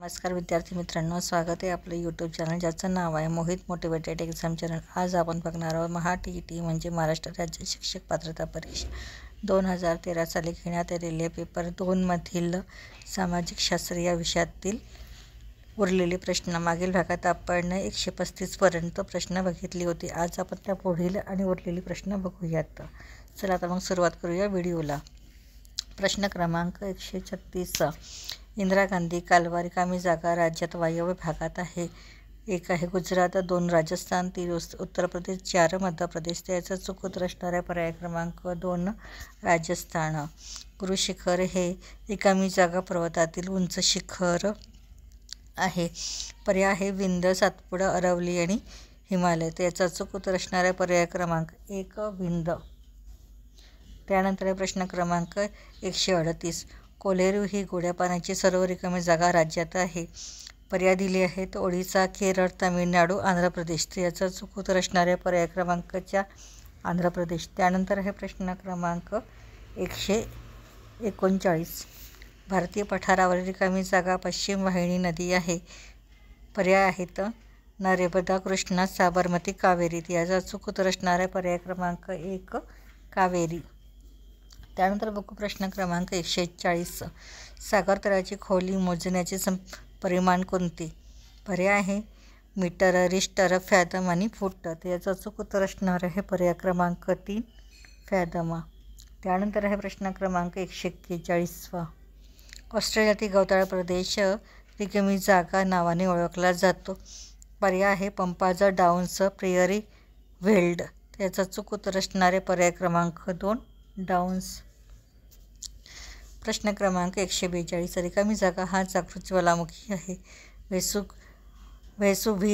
नमस्कार विद्यार्थी मित्रांनो स्वागत आहे आपलं यूट्यूब चॅनल ज्याचं नाव आहे मोहित मोटिवेटेड एक्झाम चॅनल आज आपण बघणार आहोत महा टी टी e म्हणजे महाराष्ट्र राज्य शिक्षक पात्रता परीक्षा दोन हजार तेरा साली घेण्यात आलेले पेपर दोनमधील सामाजिक शास्त्र या विषयातील उरलेले प्रश्न मागील भागात आपण एकशे पस्तीसपर्यंत प्रश्न बघितली होती आज आपण त्या पुढील आणि उरलेले प्रश्न बघूयात चला आता मग सुरुवात करूया व्हिडिओला प्रश्न क्रमांक एकशे छत्तीस इंदिरा गांधी कालवार रिकामी जागा राज्यात वायव्य भागात आहे एक आहे गुजरात दोन राजस्थान तीन उत्तर प्रदेश चार मध्य प्रदेश त्याचा चुकूत असणाऱ्या पर्याय क्रमांक दोन राजस्थान गुरुशिखर हे एकामी जागा पर्वतातील उंच शिखर आहे पर्याय आहे विंद सातपुडा अरवली आणि हिमालय त्याचा चुकूत असणाऱ्या पर्याय क्रमांक एक विंद त्यानंतर प्रश्न क्रमांक एकशे अडतीस कोलेरू ही गोड्या पाण्याची सर्व रिकामी जागा राज्यात आहे पर्याय दिले आहेत ओडिसा केरळ तामिळनाडू आंध्र प्रदेश तर याचा चुक असणाऱ्या पर्याय क्रमांकच्या आंध्र प्रदेश त्यानंतर आहे प्रश्न क्रमांक एकशे एकोणचाळीस भारतीय पठारावरील रिकामी जागा पश्चिम वाहिनी नदी आहे पर्याय आहेत नरेबदा कृष्णा साबरमती कावेरी याचा चुक उत्तर असणाऱ्या पर्याय क्रमांक एक कावेरी त्यानंतर बघू प्रश्न क्रमांक एकशे चाळीस खोली मोजण्याचे सं परिमाण कोणते पर्याय आहे मीटर रिस्टर फॅदम आणि फूट तर याचं अचूक उत्तर असणार आहे पर्याय क्रमांक तीन फॅदमा त्यानंतर आहे प्रश्न क्रमांक एकशे एक्केचाळीसवा ऑस्ट्रेलियातील गवताळ प्रदेश रिकमी जागा नावाने ओळखला जातो पर्याय आहे पंपाजा डाऊन्स प्रियरी वेल्ड याचं चूक उत्तर असणारे पर्याय क्रमांक दोन डाउन्स प्रश्न क्रमांक एकशे बेचाळीस रिकामी जागा हा जागृत ज्वालामुखी आहे वेसुक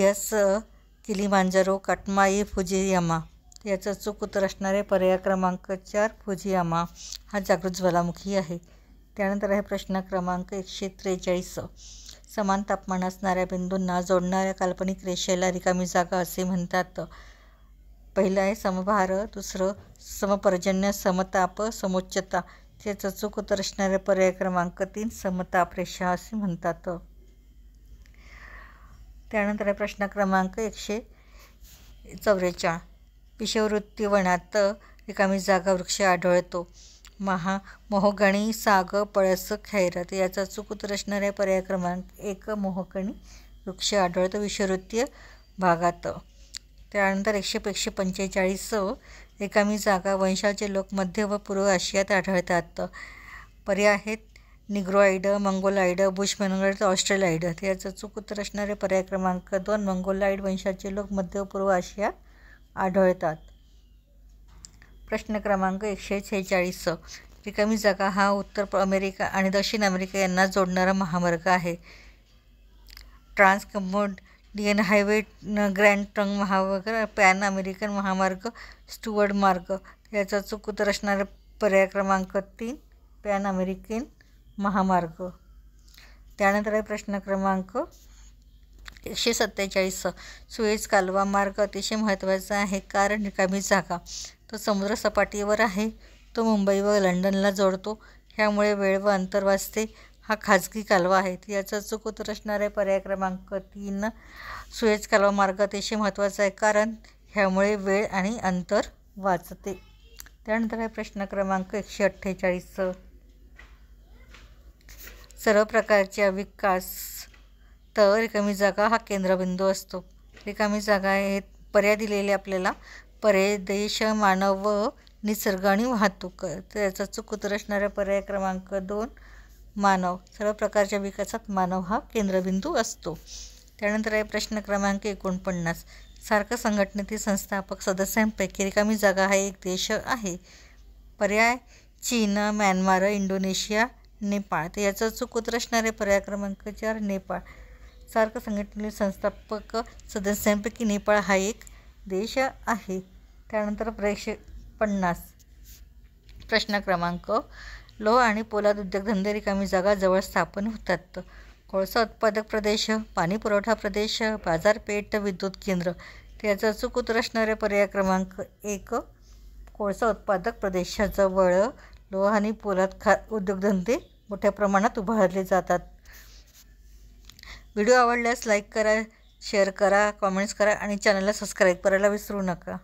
किली मांजरो काटमाई फुजियामा याचं चूक उत्तर असणारे पर्याय क्रमांक चार फुजियामा हा जागृत ज्वालामुखी आहे त्यानंतर आहे प्रश्न क्रमांक एकशे त्रेचाळीस समान तापमान असणाऱ्या बिंदूंना जोडणाऱ्या काल्पनिक रेषेला रिकामी जागा असे म्हणतात पहिलं आहे समभार दुसरं समपर्जन्य समताप समोच्चता त्याचा चूक उतर असणारे पर्याय क्रमांक तीन समता प्रेषा असे म्हणतात त्यानंतर प्रश्न क्रमांक एकशे चौवेचाळ विषयवृत्ती वनात रिकामी जागा वृक्ष आढळतो महा मोहगणी साग पळस खैरत याचा चूक उतर असणारे पर्याय क्रमांक एक मोहगणी वृक्ष आढळतो विषवृत्तीय भागात त्यानंतर एकशे एकशे पंचेचाळीस रिकामी जागा वंशाचे लोक मध्य व पूर्व आशियात आढळतात पर्याय आहेत निग्रोआइड मंगोलाइड बुशमनगड आयड याचं चूक उत्तर असणारे पर्याय क्रमांक दोन मंगोलाईड वंशाचे लोक मध्य पूर्व आशियात आढळतात प्रश्न क्रमांक एकशे सेहेचाळीस रिकामी जागा हा उत्तर अमेरिका आणि दक्षिण अमेरिका यांना जोडणारा महामार्ग आहे trans Indian highway grand trunk महामार्ग पॅन अमेरिकन महामार्ग स्टुअर्ड मार्ग याचा उत्तर असणारा पर्याय क्रमांक तीन पॅन अमेरिकन महामार्ग त्यानंतर आहे प्रश्न क्रमांक एकशे सत्तेचाळीस सुएज कालवा मार्ग अतिशय महत्त्वाचा आहे कारण निकामी जागा तो समुद्रसपाटीवर आहे तो मुंबई व लंडनला जोडतो ह्यामुळे वेळ व अंतर वाचते हा खाजगी कालवा आहे याचा उतर असणाऱ्या पर्याय क्रमांक तीन सुएज कालवा मार्ग अतिशय महत्त्वाचा आहे कारण ह्यामुळे वेळ आणि अंतर वाचते त्यानंतर आहे प्रश्न क्रमांक एकशे अठ्ठेचाळीस सर्व प्रकारच्या विकास तर रिकामी जागा हा केंद्रबिंदू असतो रिकामी जागा हे पर्याय दिलेले आपल्याला पर्याय देश मानव निसर्ग आणि वाहतूक त्याचा उतर असणाऱ्या पर्याय क्रमांक दोन मानव सर्व प्रकारच्या विकासात मानव हा केंद्रबिंदू असतो त्यानंतर आहे प्रश्न क्रमांक एकोणपन्नास सारखं संघटनेतील संस्थापक सदस्यांपैकी रिकामी जागा हा एक देश आहे पर्याय चीन म्यानमार इंडोनेशिया नेपाळ तर याचा चुकत्र उत्तर असणार पर्याय क्रमांक चार नेपाळ सारखं संघटनेतील संस्थापक सदस्यांपैकी नेपाळ हा एक देश आहे त्यानंतर प्रेक्ष पन्नास प्रश्न क्रमांक लोह आणि पोलाद उद्योगधंदे रिकामी जागा जवळ स्थापन होतात कोळसा उत्पादक प्रदेश पाणी पुरवठा प्रदेश बाजारपेठ विद्युत केंद्र त्याचा अचूक उत्तर असणारे पर्याय क्रमांक एक कोळसा उत्पादक प्रदेशाजवळ लोह आणि पोलाद खा उद्योगधंदे मोठ्या प्रमाणात उभारले जातात व्हिडिओ आवडल्यास लाईक करा शेअर करा कॉमेंट्स करा आणि चॅनलला सबस्क्राईब करायला विसरू नका